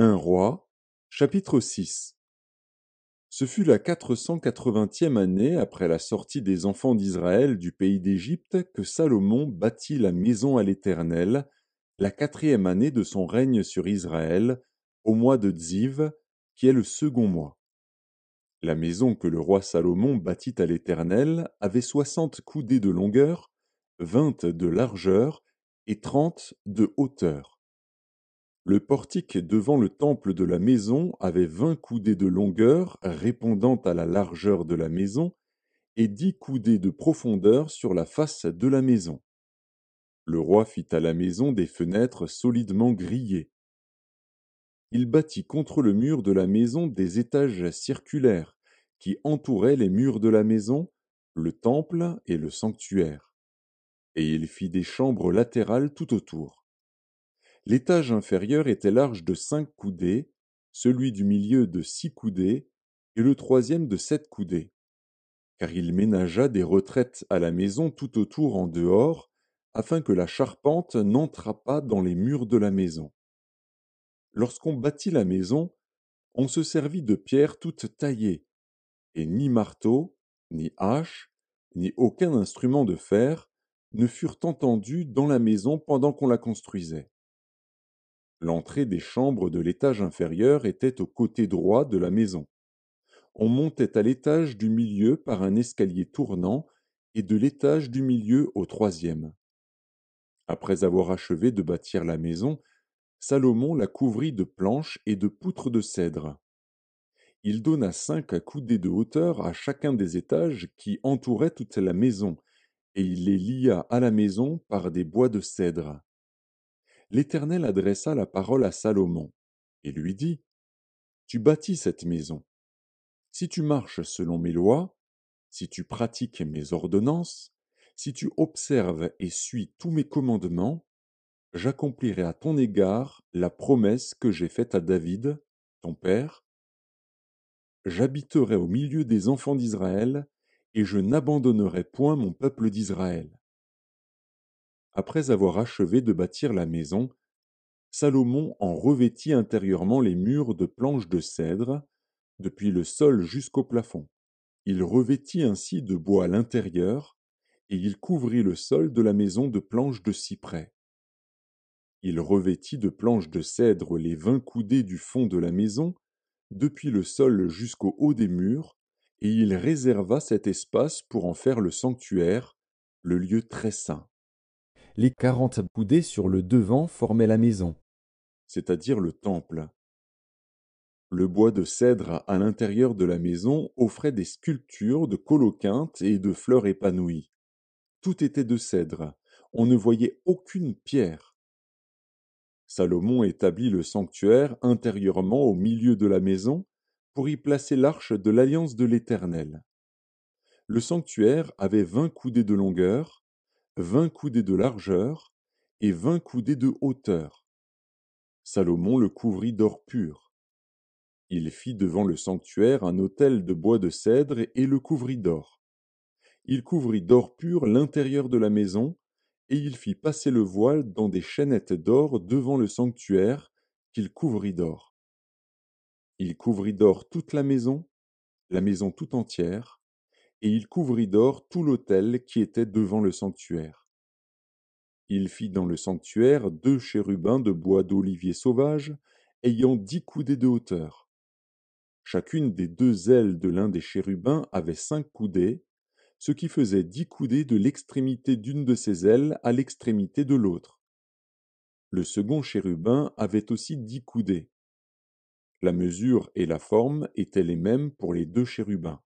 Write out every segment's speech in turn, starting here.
un Roi, chapitre 6 Ce fut la 480e année après la sortie des enfants d'Israël du pays d'Égypte que Salomon bâtit la maison à l'Éternel, la quatrième année de son règne sur Israël, au mois de Ziv, qui est le second mois. La maison que le roi Salomon bâtit à l'Éternel avait soixante coudées de longueur, vingt de largeur et trente de hauteur le portique devant le temple de la maison avait vingt coudées de longueur, répondant à la largeur de la maison, et dix coudées de profondeur sur la face de la maison. Le roi fit à la maison des fenêtres solidement grillées. Il bâtit contre le mur de la maison des étages circulaires, qui entouraient les murs de la maison, le temple et le sanctuaire. Et il fit des chambres latérales tout autour. L'étage inférieur était large de cinq coudées, celui du milieu de six coudées et le troisième de sept coudées, car il ménagea des retraites à la maison tout autour en dehors, afin que la charpente n'entrât pas dans les murs de la maison. Lorsqu'on bâtit la maison, on se servit de pierres toutes taillées, et ni marteau, ni hache, ni aucun instrument de fer ne furent entendus dans la maison pendant qu'on la construisait. L'entrée des chambres de l'étage inférieur était au côté droit de la maison. On montait à l'étage du milieu par un escalier tournant et de l'étage du milieu au troisième. Après avoir achevé de bâtir la maison, Salomon la couvrit de planches et de poutres de cèdre. Il donna cinq à coudées de hauteur à chacun des étages qui entouraient toute la maison, et il les lia à la maison par des bois de cèdre l'Éternel adressa la parole à Salomon, et lui dit, Tu bâtis cette maison. Si tu marches selon mes lois, si tu pratiques mes ordonnances, si tu observes et suis tous mes commandements, j'accomplirai à ton égard la promesse que j'ai faite à David, ton père. J'habiterai au milieu des enfants d'Israël, et je n'abandonnerai point mon peuple d'Israël. Après avoir achevé de bâtir la maison, Salomon en revêtit intérieurement les murs de planches de cèdre, depuis le sol jusqu'au plafond. Il revêtit ainsi de bois l'intérieur, et il couvrit le sol de la maison de planches de cyprès. Il revêtit de planches de cèdre les vingt coudées du fond de la maison, depuis le sol jusqu'au haut des murs, et il réserva cet espace pour en faire le sanctuaire, le lieu très saint les quarante coudées sur le devant formaient la maison, c'est-à-dire le temple. Le bois de cèdre à l'intérieur de la maison offrait des sculptures de coloquintes et de fleurs épanouies. Tout était de cèdre, on ne voyait aucune pierre. Salomon établit le sanctuaire intérieurement au milieu de la maison pour y placer l'arche de l'alliance de l'Éternel. Le sanctuaire avait vingt coudées de longueur vingt coudées de largeur et vingt coudées de hauteur. Salomon le couvrit d'or pur. Il fit devant le sanctuaire un autel de bois de cèdre et le couvrit d'or. Il couvrit d'or pur l'intérieur de la maison, et il fit passer le voile dans des chaînettes d'or devant le sanctuaire, qu'il couvrit d'or. Il couvrit d'or toute la maison, la maison tout entière, et il couvrit d'or tout l'autel qui était devant le sanctuaire. Il fit dans le sanctuaire deux chérubins de bois d'olivier sauvage, ayant dix coudées de hauteur. Chacune des deux ailes de l'un des chérubins avait cinq coudées, ce qui faisait dix coudées de l'extrémité d'une de ses ailes à l'extrémité de l'autre. Le second chérubin avait aussi dix coudées. La mesure et la forme étaient les mêmes pour les deux chérubins.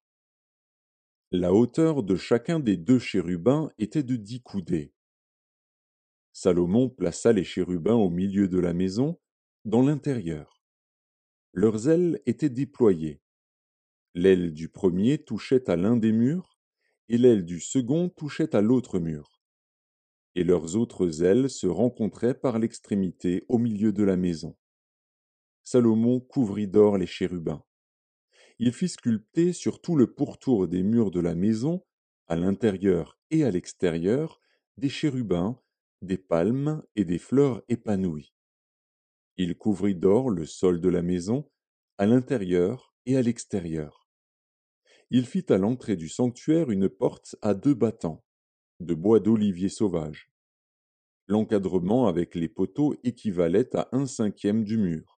La hauteur de chacun des deux chérubins était de dix coudées. Salomon plaça les chérubins au milieu de la maison, dans l'intérieur. Leurs ailes étaient déployées. L'aile du premier touchait à l'un des murs, et l'aile du second touchait à l'autre mur. Et leurs autres ailes se rencontraient par l'extrémité au milieu de la maison. Salomon couvrit d'or les chérubins il fit sculpter sur tout le pourtour des murs de la maison, à l'intérieur et à l'extérieur, des chérubins, des palmes et des fleurs épanouies. Il couvrit d'or le sol de la maison, à l'intérieur et à l'extérieur. Il fit à l'entrée du sanctuaire une porte à deux battants, de bois d'olivier sauvage. L'encadrement avec les poteaux équivalait à un cinquième du mur.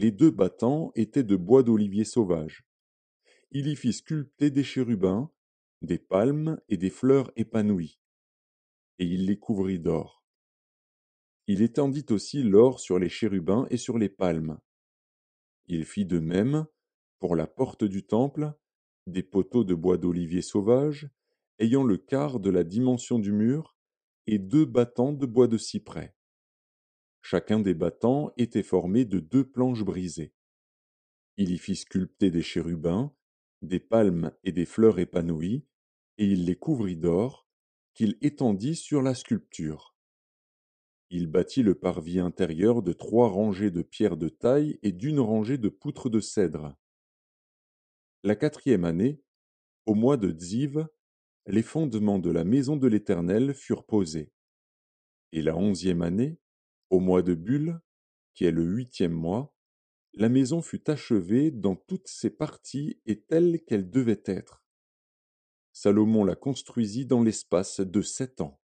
Les deux battants étaient de bois d'olivier sauvage. Il y fit sculpter des chérubins, des palmes et des fleurs épanouies. Et il les couvrit d'or. Il étendit aussi l'or sur les chérubins et sur les palmes. Il fit de même, pour la porte du temple, des poteaux de bois d'olivier sauvage, ayant le quart de la dimension du mur, et deux battants de bois de cyprès. Chacun des battants était formé de deux planches brisées. Il y fit sculpter des chérubins, des palmes et des fleurs épanouies, et il les couvrit d'or, qu'il étendit sur la sculpture. Il bâtit le parvis intérieur de trois rangées de pierres de taille et d'une rangée de poutres de cèdre. La quatrième année, au mois de Ziv, les fondements de la maison de l'Éternel furent posés. Et la onzième année, au mois de Bulle, qui est le huitième mois, la maison fut achevée dans toutes ses parties et telle qu'elle devait être. Salomon la construisit dans l'espace de sept ans.